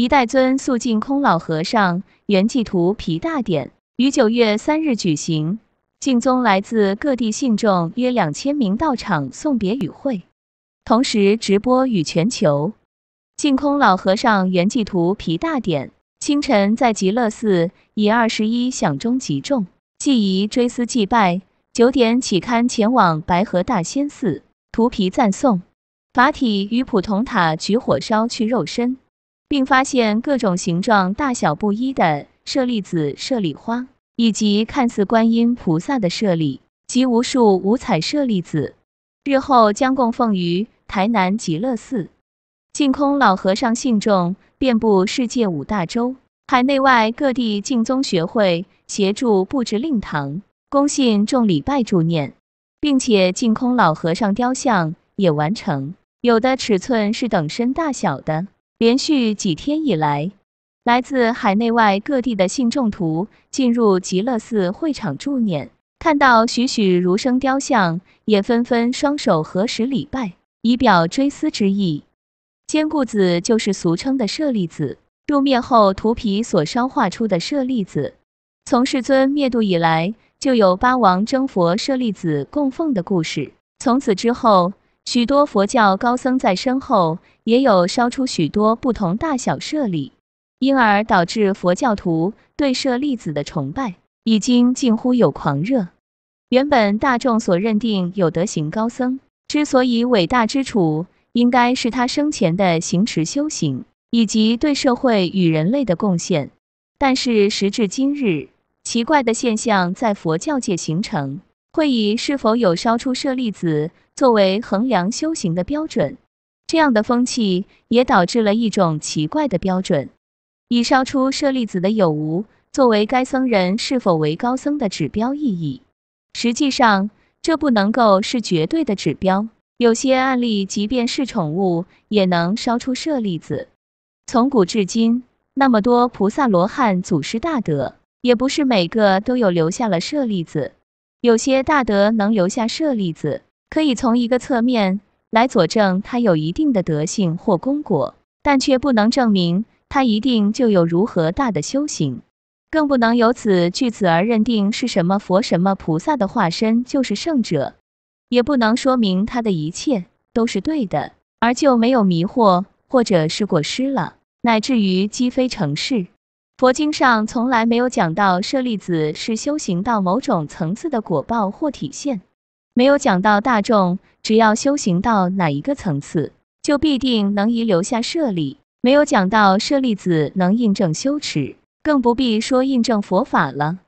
一代尊宿净空老和尚圆寂图皮大典于九月三日举行，净宗来自各地信众约两千名到场送别与会，同时直播与全球。净空老和尚圆寂图皮大典清晨在极乐寺以二十一响钟集众，即仪追思祭拜，九点起刊前往白河大仙寺图皮赞颂，法体与普通塔举火烧去肉身。并发现各种形状、大小不一的舍利子、舍利花，以及看似观音菩萨的舍利及无数五彩舍利子，日后将供奉于台南极乐寺。净空老和尚信众遍布世界五大洲，海内外各地净宗学会协助布置令堂，公信众礼拜助念，并且净空老和尚雕像也完成，有的尺寸是等身大小的。连续几天以来，来自海内外各地的信众徒进入极乐寺会场助念，看到栩栩如生雕像，也纷纷双手合十礼拜，以表追思之意。坚固子就是俗称的舍利子，入灭后，徒皮所烧化出的舍利子。从世尊灭度以来，就有八王争佛舍利子供奉的故事。从此之后。许多佛教高僧在身后也有烧出许多不同大小舍利，因而导致佛教徒对舍利子的崇拜已经近乎有狂热。原本大众所认定有德行高僧之所以伟大之处，应该是他生前的行持修行以及对社会与人类的贡献。但是时至今日，奇怪的现象在佛教界形成。会以是否有烧出舍利子作为衡量修行的标准，这样的风气也导致了一种奇怪的标准，以烧出舍利子的有无作为该僧人是否为高僧的指标意义。实际上，这不能够是绝对的指标。有些案例，即便是宠物也能烧出舍利子。从古至今，那么多菩萨罗汉祖师大德，也不是每个都有留下了舍利子。有些大德能留下舍利子，可以从一个侧面来佐证他有一定的德性或功果，但却不能证明他一定就有如何大的修行，更不能由此据此而认定是什么佛、什么菩萨的化身就是圣者，也不能说明他的一切都是对的，而就没有迷惑或者是过失了，乃至于积非成事。佛经上从来没有讲到舍利子是修行到某种层次的果报或体现，没有讲到大众只要修行到哪一个层次就必定能遗留下舍利，没有讲到舍利子能印证修持，更不必说印证佛法了。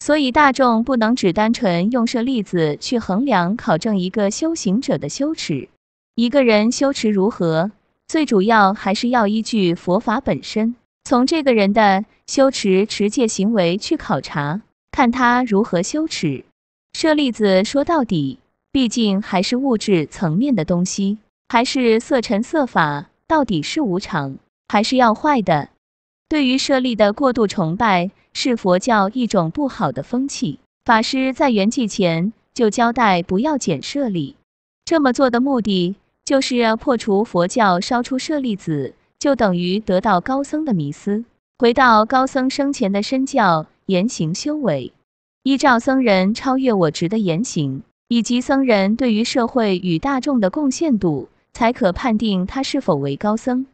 所以大众不能只单纯用舍利子去衡量考证一个修行者的羞耻，一个人修持如何，最主要还是要依据佛法本身。从这个人的修持持戒行为去考察，看他如何羞耻。舍利子。说到底，毕竟还是物质层面的东西，还是色尘色法，到底是无常，还是要坏的。对于舍利的过度崇拜，是佛教一种不好的风气。法师在圆寂前就交代不要捡舍利，这么做的目的就是要破除佛教烧出舍利子。就等于得到高僧的迷思，回到高僧生前的身教、言行、修为，依照僧人超越我执的言行，以及僧人对于社会与大众的贡献度，才可判定他是否为高僧。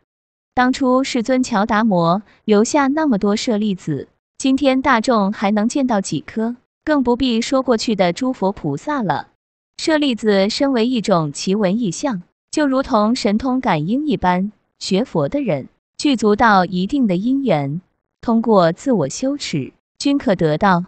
当初世尊乔达摩留下那么多舍利子，今天大众还能见到几颗？更不必说过去的诸佛菩萨了。舍利子身为一种奇闻异象，就如同神通感应一般。学佛的人具足到一定的因缘，通过自我修持，均可得到。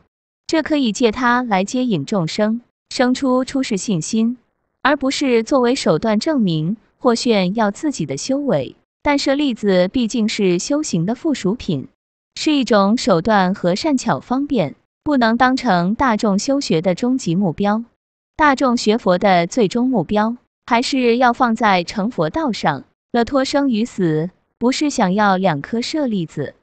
这可以借他来接引众生，生出出世信心，而不是作为手段证明或炫耀自己的修为。但舍利子毕竟是修行的附属品，是一种手段和善巧方便，不能当成大众修学的终极目标。大众学佛的最终目标，还是要放在成佛道上。了脱生与死，不是想要两颗舍利子，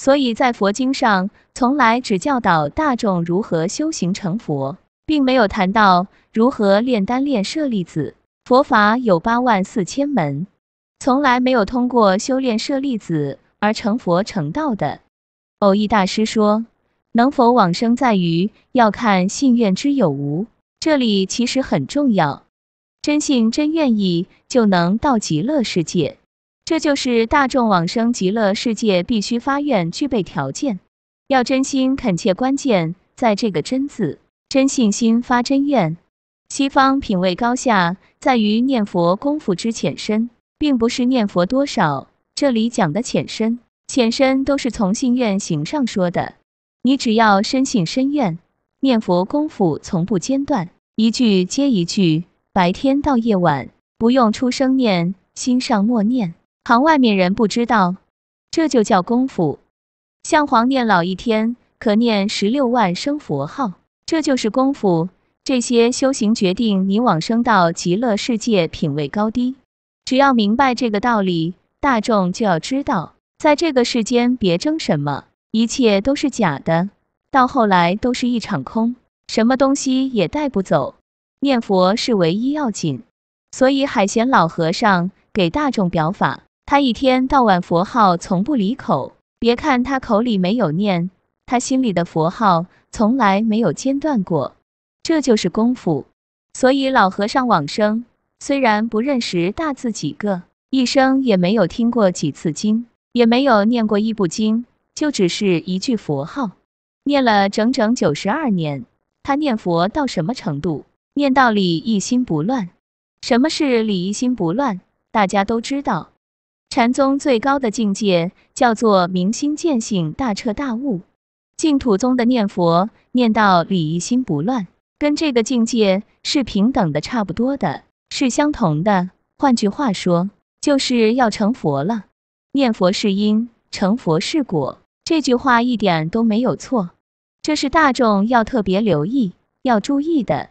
所以在佛经上从来只教导大众如何修行成佛，并没有谈到如何炼丹炼舍利子。佛法有八万四千门，从来没有通过修炼舍利子而成佛成道的。偶一大师说，能否往生在于要看信愿之有无，这里其实很重要。真信真愿意就能到极乐世界，这就是大众往生极乐世界必须发愿具备条件。要真心恳切，关键在这个“真”字，真信心发真愿。西方品位高下在于念佛功夫之浅深，并不是念佛多少。这里讲的浅深，浅深都是从信愿行上说的。你只要深信深愿，念佛功夫从不间断，一句接一句。白天到夜晚，不用出声念，心上默念，行外面人不知道，这就叫功夫。像黄念老一天可念十六万声佛号，这就是功夫。这些修行决定你往生到极乐世界品位高低。只要明白这个道理，大众就要知道，在这个世间别争什么，一切都是假的，到后来都是一场空，什么东西也带不走。念佛是唯一要紧，所以海贤老和尚给大众表法，他一天到晚佛号从不离口。别看他口里没有念，他心里的佛号从来没有间断过，这就是功夫。所以老和尚往生，虽然不认识大字几个，一生也没有听过几次经，也没有念过一部经，就只是一句佛号，念了整整九十二年。他念佛到什么程度？念道理一心不乱，什么是理一心不乱？大家都知道，禅宗最高的境界叫做明心见性、大彻大悟。净土宗的念佛念到理一心不乱，跟这个境界是平等的，差不多的，是相同的。换句话说，就是要成佛了。念佛是因，成佛是果，这句话一点都没有错。这是大众要特别留意、要注意的。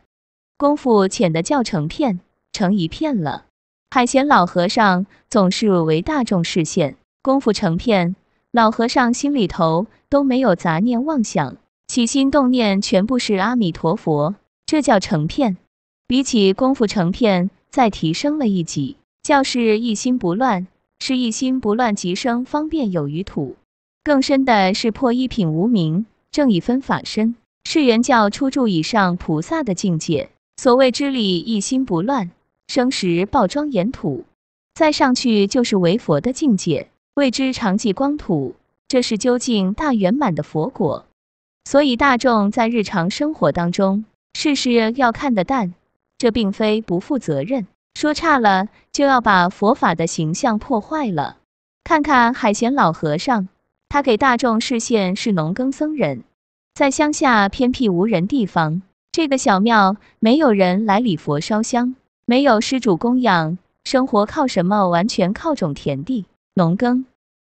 功夫浅的叫成片成一片了。海贤老和尚总是为大众视现功夫成片，老和尚心里头都没有杂念妄想，起心动念全部是阿弥陀佛，这叫成片。比起功夫成片再提升了一级，叫是一心不乱，是一心不乱即生方便有余土。更深的是破一品无名，正一分法身，是原教初住以上菩萨的境界。所谓知理一心不乱，生时抱庄严土，再上去就是为佛的境界，未知常寂光土，这是究竟大圆满的佛果。所以大众在日常生活当中，事事要看得淡，这并非不负责任，说差了就要把佛法的形象破坏了。看看海贤老和尚，他给大众示现是农耕僧人，在乡下偏僻无人地方。这个小庙没有人来礼佛烧香，没有施主供养，生活靠什么？完全靠种田地、农耕。